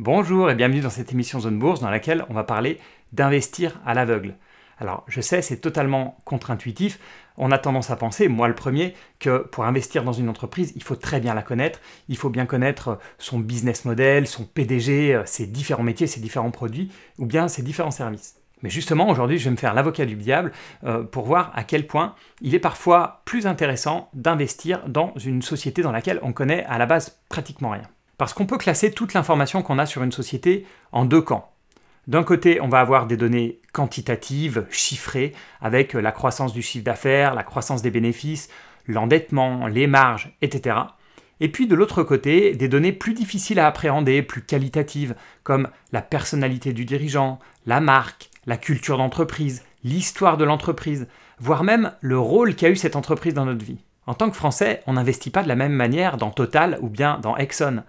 Bonjour et bienvenue dans cette émission Zone Bourse dans laquelle on va parler d'investir à l'aveugle. Alors je sais, c'est totalement contre-intuitif. On a tendance à penser, moi le premier, que pour investir dans une entreprise, il faut très bien la connaître, il faut bien connaître son business model, son PDG, ses différents métiers, ses différents produits ou bien ses différents services. Mais justement, aujourd'hui, je vais me faire l'avocat du diable euh, pour voir à quel point il est parfois plus intéressant d'investir dans une société dans laquelle on connaît à la base pratiquement rien. Parce qu'on peut classer toute l'information qu'on a sur une société en deux camps. D'un côté, on va avoir des données quantitatives, chiffrées, avec la croissance du chiffre d'affaires, la croissance des bénéfices, l'endettement, les marges, etc. Et puis de l'autre côté, des données plus difficiles à appréhender, plus qualitatives, comme la personnalité du dirigeant, la marque, la culture d'entreprise, l'histoire de l'entreprise, voire même le rôle qu'a eu cette entreprise dans notre vie. En tant que Français, on n'investit pas de la même manière dans Total ou bien dans Exxon.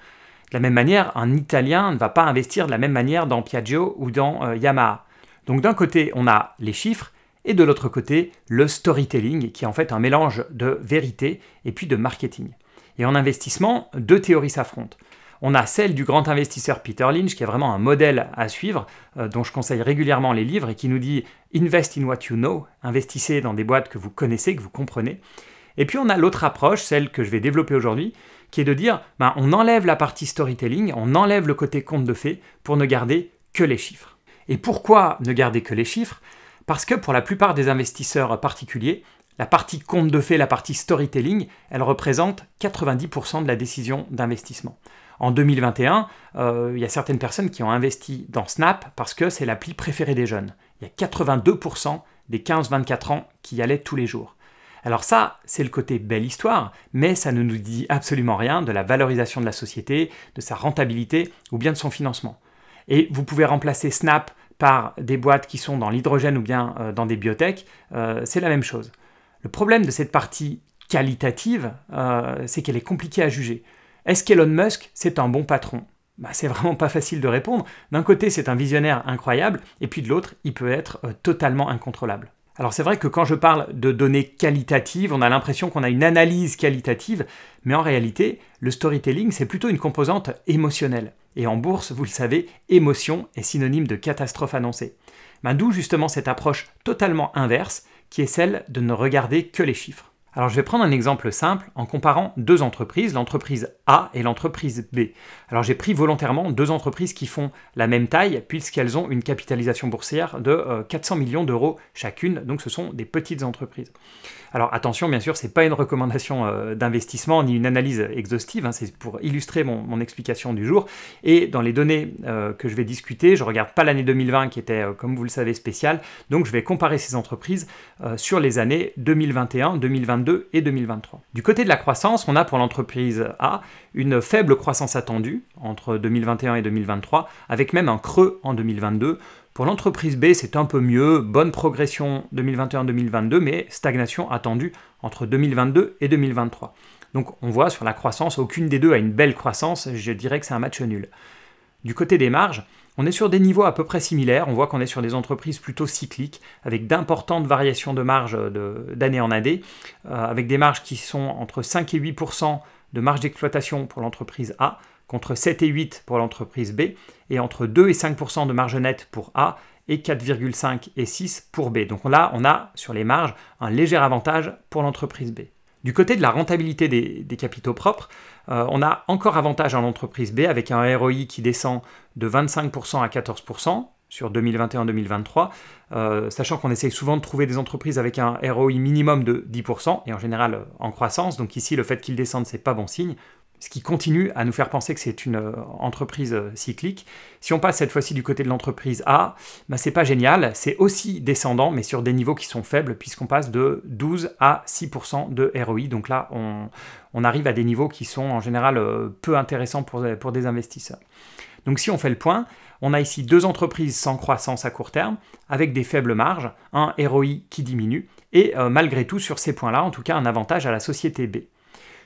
De la même manière, un Italien ne va pas investir de la même manière dans Piaggio ou dans euh, Yamaha. Donc d'un côté, on a les chiffres et de l'autre côté, le storytelling, qui est en fait un mélange de vérité et puis de marketing. Et en investissement, deux théories s'affrontent. On a celle du grand investisseur Peter Lynch, qui est vraiment un modèle à suivre, euh, dont je conseille régulièrement les livres, et qui nous dit Invest in what you know, investissez dans des boîtes que vous connaissez, que vous comprenez. Et puis on a l'autre approche, celle que je vais développer aujourd'hui, qui est de dire ben, on enlève la partie storytelling, on enlève le côté conte de fées pour ne garder que les chiffres. Et pourquoi ne garder que les chiffres Parce que pour la plupart des investisseurs particuliers, la partie conte de fées, la partie storytelling, elle représente 90% de la décision d'investissement. En 2021, euh, il y a certaines personnes qui ont investi dans Snap parce que c'est l'appli préférée des jeunes. Il y a 82% des 15-24 ans qui y allaient tous les jours. Alors ça, c'est le côté belle histoire, mais ça ne nous dit absolument rien de la valorisation de la société, de sa rentabilité ou bien de son financement. Et vous pouvez remplacer Snap par des boîtes qui sont dans l'hydrogène ou bien euh, dans des biotech, euh, c'est la même chose. Le problème de cette partie qualitative, euh, c'est qu'elle est compliquée à juger. Est-ce qu'Elon Musk, c'est un bon patron bah, C'est vraiment pas facile de répondre. D'un côté, c'est un visionnaire incroyable, et puis de l'autre, il peut être totalement incontrôlable. Alors c'est vrai que quand je parle de données qualitatives, on a l'impression qu'on a une analyse qualitative, mais en réalité, le storytelling, c'est plutôt une composante émotionnelle. Et en bourse, vous le savez, émotion est synonyme de catastrophe annoncée. Ben, d'où justement cette approche totalement inverse, qui est celle de ne regarder que les chiffres. Alors je vais prendre un exemple simple en comparant deux entreprises, l'entreprise A et l'entreprise B. Alors j'ai pris volontairement deux entreprises qui font la même taille puisqu'elles ont une capitalisation boursière de 400 euh, millions d'euros chacune, donc ce sont des petites entreprises. Alors attention, bien sûr, ce n'est pas une recommandation euh, d'investissement ni une analyse exhaustive, hein, c'est pour illustrer mon, explication du jour. Et dans les données euh, que je vais discuter, je ne regarde pas l'année 2020 qui était, comme vous le savez, spéciale, donc je vais comparer ces entreprises sur les années 2021, 2022, et 2023. Du côté de la croissance, on a pour l'entreprise A une faible croissance attendue entre 2021 et 2023, avec même un creux en 2022. Pour l'entreprise B, c'est un peu mieux, bonne progression 2021-2022, mais stagnation attendue entre 2022 et 2023. Donc on voit sur la croissance, aucune des deux a une belle croissance, je dirais que c'est un match nul. Du côté des marges, on est sur des niveaux à peu près similaires, on voit qu'on est sur des entreprises plutôt cycliques, avec d'importantes variations de marge euh, d'année en année, euh, avec des marges qui sont entre 5 et 8 de marge d'exploitation pour l'entreprise A, contre 7 et 8 pour l'entreprise B, et entre 2 et 5 de marge nette pour A et 4,5 et 6 pour B. Donc là, on a sur les marges un léger avantage pour l'entreprise B. Du côté de la rentabilité des, capitaux propres, euh, on a encore avantage en entreprise B avec un ROI qui descend de 25% à 14% sur 2021-2023, euh, sachant qu'on essaye souvent de trouver des entreprises avec un ROI minimum de 10%, et en général en croissance, donc ici le fait qu'il descende, c'est pas bon signe, ce qui continue à nous faire penser que c'est une euh, entreprise euh, cyclique. Si on passe cette fois-ci du côté de l'entreprise A, ben c'est pas génial, c'est aussi descendant, mais sur des niveaux qui sont faibles, puisqu'on passe de 12 à 6% de ROI. Donc là, on, arrive à des niveaux qui sont en général euh, peu intéressants pour, des investisseurs. Donc si on fait le point, on a ici deux entreprises sans croissance à court terme, avec des faibles marges, un ROI qui diminue, et malgré tout, sur ces points-là, en tout cas, un avantage à la société B.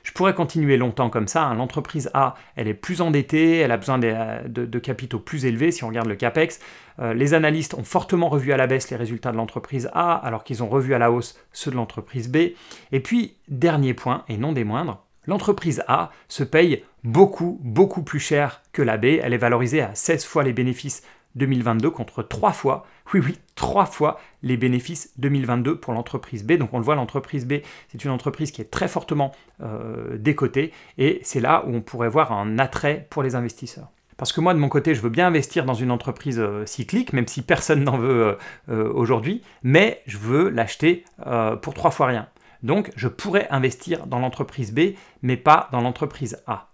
Je pourrais continuer longtemps comme ça. Hein. L'entreprise A, elle est plus endettée, elle a besoin euh, de, capitaux plus élevés si on regarde le CAPEX. Euh, les analystes ont fortement revu à la baisse les résultats de l'entreprise A, alors qu'ils ont revu à la hausse ceux de l'entreprise B. Et puis, dernier point, et non des moindres, L'entreprise A se paye beaucoup, beaucoup plus cher que la B. Elle est valorisée à 16 fois les bénéfices 2022 contre trois fois, oui oui, trois fois les bénéfices 2022 pour l'entreprise B. Donc on le voit, l'entreprise B, c'est une entreprise qui est très fortement euh, décotée et c'est là où on pourrait voir un attrait pour les investisseurs. Parce que moi, de mon côté, je veux bien investir dans une entreprise euh, cyclique, même si personne n'en veut euh, aujourd'hui, mais je veux l'acheter pour trois fois rien. Donc je pourrais investir dans l'entreprise B, mais pas dans l'entreprise A.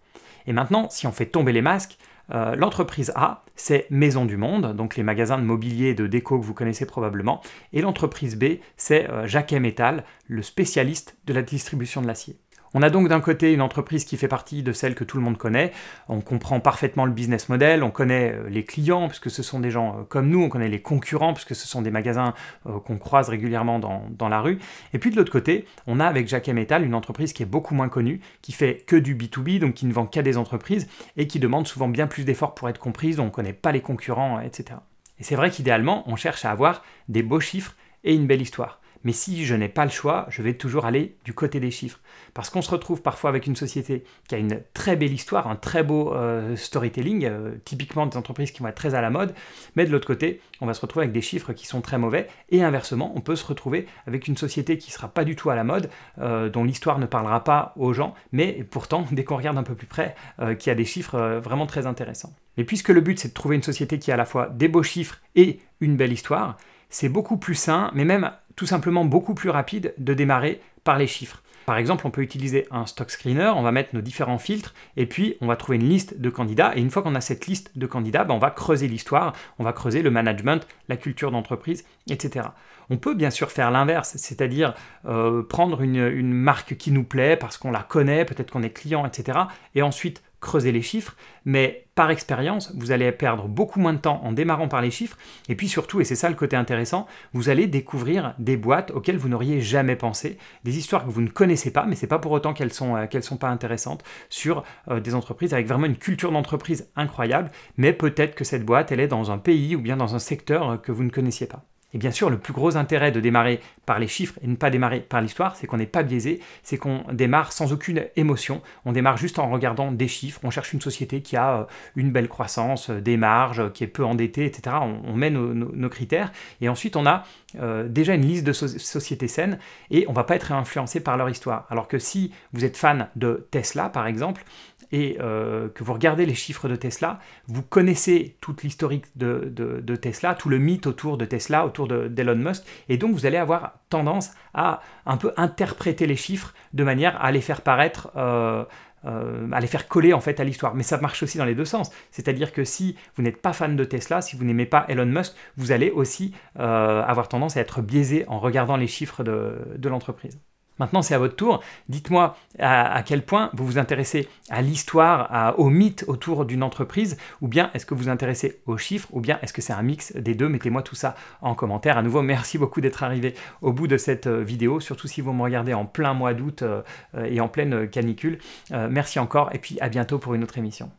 Et maintenant, si on fait tomber les masques, euh, l'entreprise A, c'est Maison du Monde, donc les magasins de mobilier et de déco que vous connaissez probablement. Et l'entreprise B, c'est euh, Jacquet Metal, le spécialiste de la distribution de l'acier. On a donc d'un côté une entreprise qui fait partie de celle que tout le monde connaît, on comprend parfaitement le business model, on connaît euh, les clients, puisque ce sont des gens euh, comme nous, on connaît les concurrents, puisque ce sont des magasins euh, qu'on croise régulièrement dans, la rue. Et puis de l'autre côté, on a avec Jack Metal une entreprise qui est beaucoup moins connue, qui fait que du B2B, donc qui ne vend qu'à des entreprises, et qui demande souvent bien plus d'efforts pour être comprise, on ne connaît pas les concurrents, etc. Et c'est vrai qu'idéalement, on cherche à avoir des beaux chiffres et une belle histoire. Mais si je n'ai pas le choix, je vais toujours aller du côté des chiffres. Parce qu'on se retrouve parfois avec une société qui a une très belle histoire, un très beau euh, storytelling, euh, typiquement des entreprises qui vont être très à la mode, mais de l'autre côté, on va se retrouver avec des chiffres qui sont très mauvais, et inversement, on peut se retrouver avec une société qui ne sera pas du tout à la mode, euh, dont l'histoire ne parlera pas aux gens, mais pourtant, dès qu'on regarde un peu plus près, qui a des chiffres vraiment très intéressants. Mais puisque le but, c'est de trouver une société qui a à la fois des beaux chiffres et une belle histoire, c'est beaucoup plus sain, mais même tout simplement beaucoup plus rapide de démarrer par les chiffres. Par exemple, on peut utiliser un stock screener, on va mettre nos différents filtres et puis on va trouver une liste de candidats. Et une fois qu'on a cette liste de candidats, ben on va creuser l'histoire, on va creuser le management, la culture d'entreprise, etc. On peut bien sûr faire l'inverse, c'est-à-dire euh, prendre une, une marque qui nous plaît parce qu'on la connaît, peut-être qu'on est client, etc. Et ensuite creuser les chiffres, mais par expérience, vous allez perdre beaucoup moins de temps en démarrant par les chiffres, et puis surtout, et c'est ça le côté intéressant, vous allez découvrir des boîtes auxquelles vous n'auriez jamais pensé, des histoires que vous ne connaissez pas, mais c'est pas pour autant qu'elles sont, euh, qu'elles sont pas intéressantes, sur euh, des entreprises avec vraiment une culture d'entreprise incroyable, mais peut-être que cette boîte, elle est dans un pays ou bien dans un secteur euh, que vous ne connaissiez pas. Et bien sûr, le plus gros intérêt de démarrer par les chiffres et ne pas démarrer par l'histoire, c'est qu'on n'est pas biaisé, c'est qu'on démarre sans aucune émotion, on démarre juste en regardant des chiffres, on cherche une société qui a euh, une belle croissance, euh, des marges, euh, qui est peu endettée, etc. On, met nos, critères et ensuite on a déjà une liste de sociétés saines et on ne va pas être influencé par leur histoire. Alors que si vous êtes fan de Tesla, par exemple, et que vous regardez les chiffres de Tesla, vous connaissez toute l'historique de, de Tesla, tout le mythe autour de Tesla, autour d'Elon Musk. Et donc, vous allez avoir tendance à un peu interpréter les chiffres de manière à les faire paraître... Euh, euh, à les faire coller en fait à l'histoire. Mais ça marche aussi dans les deux sens. C'est-à-dire que si vous n'êtes pas fan de Tesla, si vous n'aimez pas Elon Musk, vous allez aussi euh, avoir tendance à être biaisé en regardant les chiffres de l'entreprise. Maintenant, c'est à votre tour. Dites-moi à, quel point vous vous intéressez à l'histoire, au mythe autour d'une entreprise, ou bien est-ce que vous vous intéressez aux chiffres, ou bien est-ce que c'est un mix des deux Mettez-moi tout ça en commentaire. À nouveau, merci beaucoup d'être arrivé au bout de cette euh, vidéo, surtout si vous me regardez en plein mois d'août euh, euh, et en pleine canicule. Merci encore, et puis à bientôt pour une autre émission.